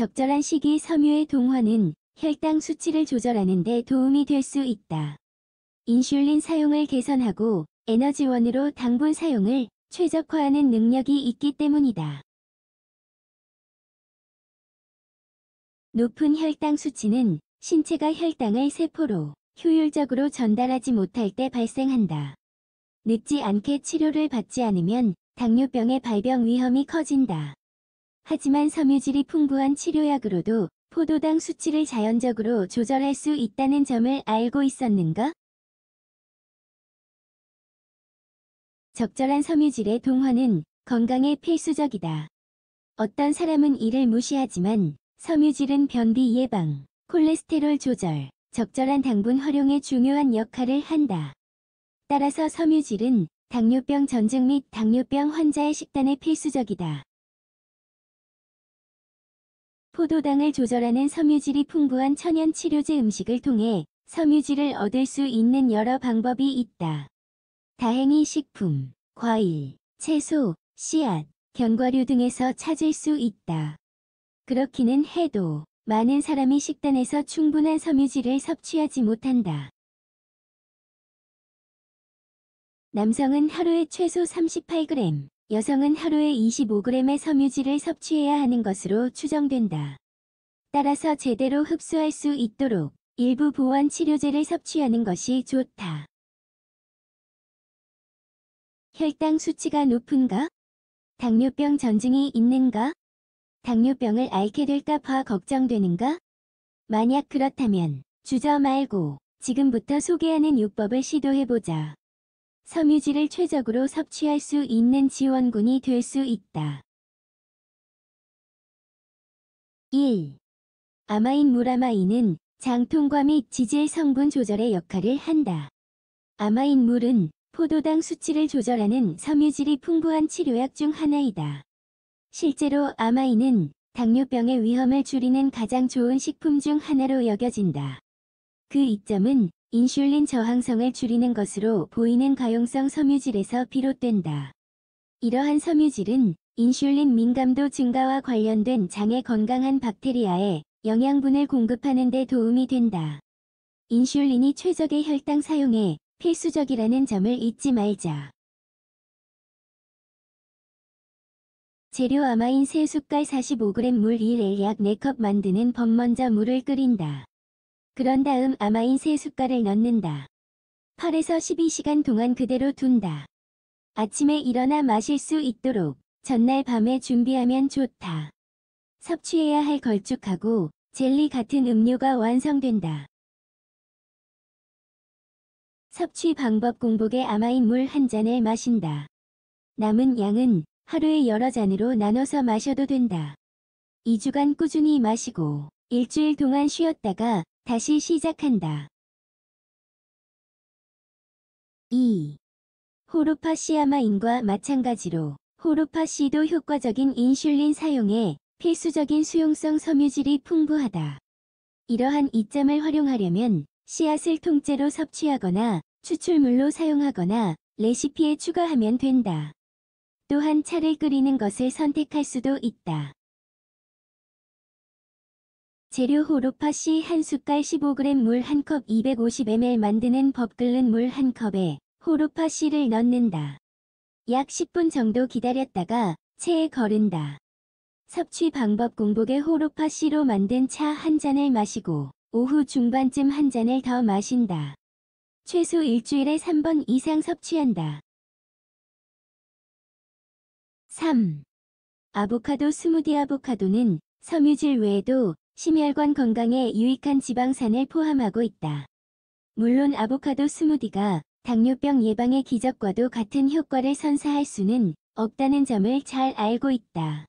적절한 시기 섬유의 동화는 혈당 수치를 조절하는 데 도움이 될 수 있다. 인슐린 사용을 개선하고 에너지원으로 당분 사용을 최적화하는 능력이 있기 때문이다. 높은 혈당 수치는 신체가 혈당을 세포로 효율적으로 전달하지 못할 때 발생한다. 늦지 않게 치료를 받지 않으면 당뇨병의 발병 위험이 커진다. 하지만 섬유질이 풍부한 치료약으로도 포도당 수치를 자연적으로 조절할 수 있다는 점을 알고 있었는가? 적절한 섬유질의 동화는 건강에 필수적이다. 어떤 사람은 이를 무시하지만 섬유질은 변비 예방, 콜레스테롤 조절, 적절한 당분 활용에 중요한 역할을 한다. 따라서 섬유질은 당뇨병 전증 및 당뇨병 환자의 식단에 필수적이다. 포도당을 조절하는 섬유질이 풍부한 천연치료제 음식을 통해 섬유질을 얻을 수 있는 여러 방법이 있다. 다행히 식품, 과일, 채소, 씨앗, 견과류 등에서 찾을 수 있다. 그렇기는 해도 많은 사람이 식단에서 충분한 섬유질을 섭취하지 못한다. 남성은 하루에 최소 38g, 여성은 하루에 25g의 섬유질을 섭취해야 하는 것으로 추정된다. 따라서 제대로 흡수할 수 있도록 일부 보완 치료제를 섭취하는 것이 좋다. 혈당 수치가 높은가? 당뇨병 전증이 있는가? 당뇨병을 앓게 될까봐 걱정되는가? 만약 그렇다면 주저 말고 지금부터 소개하는 요법을 시도해보자. 섬유질을 최적으로 섭취할 수 있는 지원군이 될 수 있다. 1. 아마인 무라마인은 장통과 및 지질 성분 조절의 역할을 한다. 아마인 물은 포도당 수치를 조절하는 섬유질이 풍부한 치료약 중 하나이다. 실제로 아마인은 당뇨병의 위험을 줄이는 가장 좋은 식품 중 하나로 여겨진다. 그 이점은 인슐린 저항성을 줄이는 것으로 보이는 가용성 섬유질에서 비롯된다. 이러한 섬유질은 인슐린 민감도 증가와 관련된 장의 건강한 박테리아에 영양분을 공급하는 데 도움이 된다. 인슐린이 최적의 혈당 사용에 필수적이라는 점을 잊지 말자. 재료 아마인 3숟갈 45g 물 1L 약 4컵 만드는 법 먼저 물을 끓인다. 그런 다음 아마인 세 숟갈을 넣는다. 8에서 12시간 동안 그대로 둔다. 아침에 일어나 마실 수 있도록 전날 밤에 준비하면 좋다. 섭취해야 할 걸쭉하고 젤리 같은 음료가 완성된다. 섭취 방법 공복에 아마인 물 한 잔을 마신다. 남은 양은 하루에 여러 잔으로 나눠서 마셔도 된다. 2주간 꾸준히 마시고 일주일 동안 쉬었다가 다시 시작한다. 2. 호르파시아마인과 마찬가지로 호르파시도 효과적인 인슐린 사용에 필수적인 수용성 섬유질이 풍부하다. 이러한 이점을 활용하려면 씨앗을 통째로 섭취하거나 추출물로 사용하거나 레시피에 추가하면 된다. 또한 차를 끓이는 것을 선택할 수도 있다. 재료 호로파 씨한 숟갈 15g 물1컵 250ml 만드는 법 끓는 물1 컵에 호로파 씨를 넣는다. 약 10분 정도 기다렸다가 체에 거른다. 섭취 방법 공복에 호로파 씨로 만든 차 한 잔을 마시고 오후 중반쯤 한 잔을 더 마신다. 최소 일주일에 3번 이상 섭취한다. 3. 아보카도 스무디 아보카도는 섬유질 외에도 심혈관 건강에 유익한 지방산을 포함하고 있다. 물론 아보카도 스무디가 당뇨병 예방의 기적과도 같은 효과를 선사할 수는 없다는 점을 잘 알고 있다.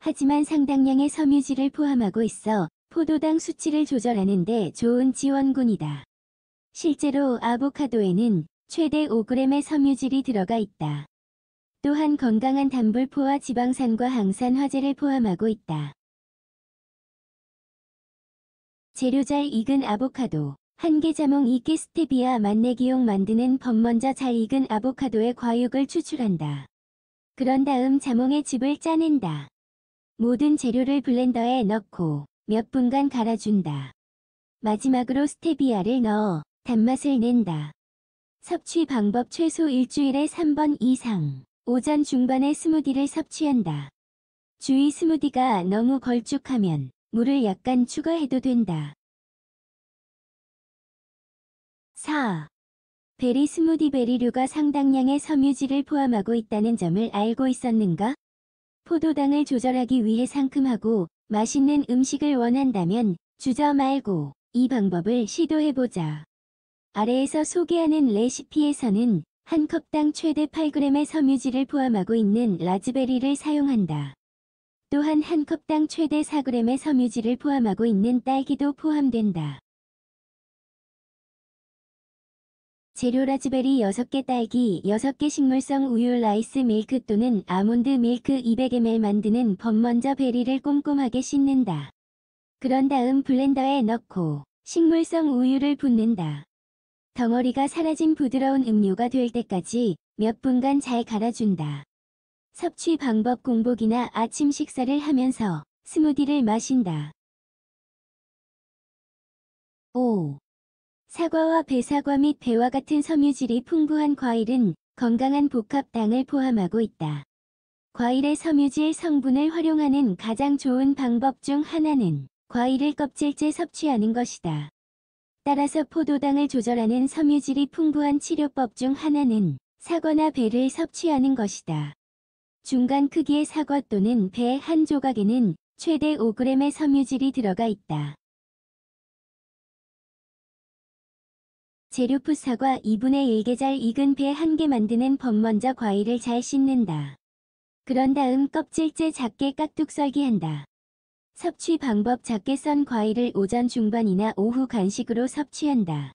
하지만 상당량의 섬유질을 포함하고 있어 포도당 수치를 조절하는 데 좋은 지원군이다. 실제로 아보카도에는 최대 5g의 섬유질이 들어가 있다. 또한 건강한 단불포와 지방산과 항산화제를 포함하고 있다. 재료잘 익은 아보카도 한 개자몽 2개 스테비아 만내기용 만드는 법 먼저 잘 익은 아보카도의 과육을 추출한다. 그런 다음 자몽의 즙을 짜낸다. 모든 재료를 블렌더에 넣고 몇 분간 갈아준다. 마지막으로 스테비아를 넣어 단맛을 낸다. 섭취 방법 최소 일주일에 3번 이상 오전 중반에 스무디를 섭취한다. 주의 스무디가 너무 걸쭉하면 물을 약간 추가해도 된다. 4. 베리 스무디 베리류가 상당량의 섬유질을 포함하고 있다는 점을 알고 있었는가? 포도당을 조절하기 위해 상큼하고 맛있는 음식을 원한다면 주저 말고 이 방법을 시도해보자. 아래에서 소개하는 레시피에서는 한 컵당 최대 8g의 섬유질을 포함하고 있는 라즈베리를 사용한다. 또한 한 컵당 최대 4g의 섬유질을 포함하고 있는 딸기도 포함된다. 재료 라즈베리 6개 딸기 6개 식물성 우유 라이스 밀크 또는 아몬드 밀크 200ml 만드는 법 먼저 베리를 꼼꼼하게 씻는다. 그런 다음 블렌더에 넣고 식물성 우유를 붓는다. 덩어리가 사라진 부드러운 음료가 될 때까지 몇 분간 잘 갈아준다. 섭취 방법 공복이나 아침 식사를 하면서 스무디를 마신다. 5. 사과와 배사과 및 배와 같은 섬유질이 풍부한 과일은 건강한 복합당을 포함하고 있다. 과일의 섬유질 성분을 활용하는 가장 좋은 방법 중 하나는 과일을 껍질째 섭취하는 것이다. 따라서 포도당을 조절하는 섬유질이 풍부한 치료법 중 하나는 사과나 배를 섭취하는 것이다. 중간 크기의 사과 또는 배 한 조각에는 최대 5g의 섬유질이 들어가 있다. 재료풋 사과 2분의 1개 잘 익은 배 한 개 만드는 법 먼저 과일을 잘 씻는다. 그런 다음 껍질째 작게 깍둑 썰기한다. 섭취 방법 작게 썬 과일을 오전 중반이나 오후 간식으로 섭취한다.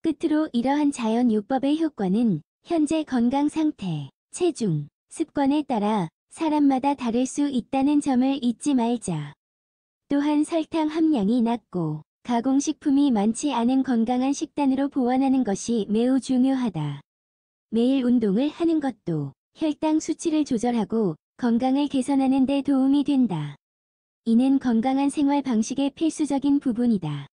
끝으로 이러한 자연 요법의 효과는 현재 건강 상태, 체중, 습관에 따라 사람마다 다를 수 있다는 점을 잊지 말자. 또한 설탕 함량이 낮고 가공식품이 많지 않은 건강한 식단으로 보완하는 것이 매우 중요하다. 매일 운동을 하는 것도 혈당 수치를 조절하고 건강을 개선하는 데 도움이 된다. 이는 건강한 생활 방식의 필수적인 부분이다.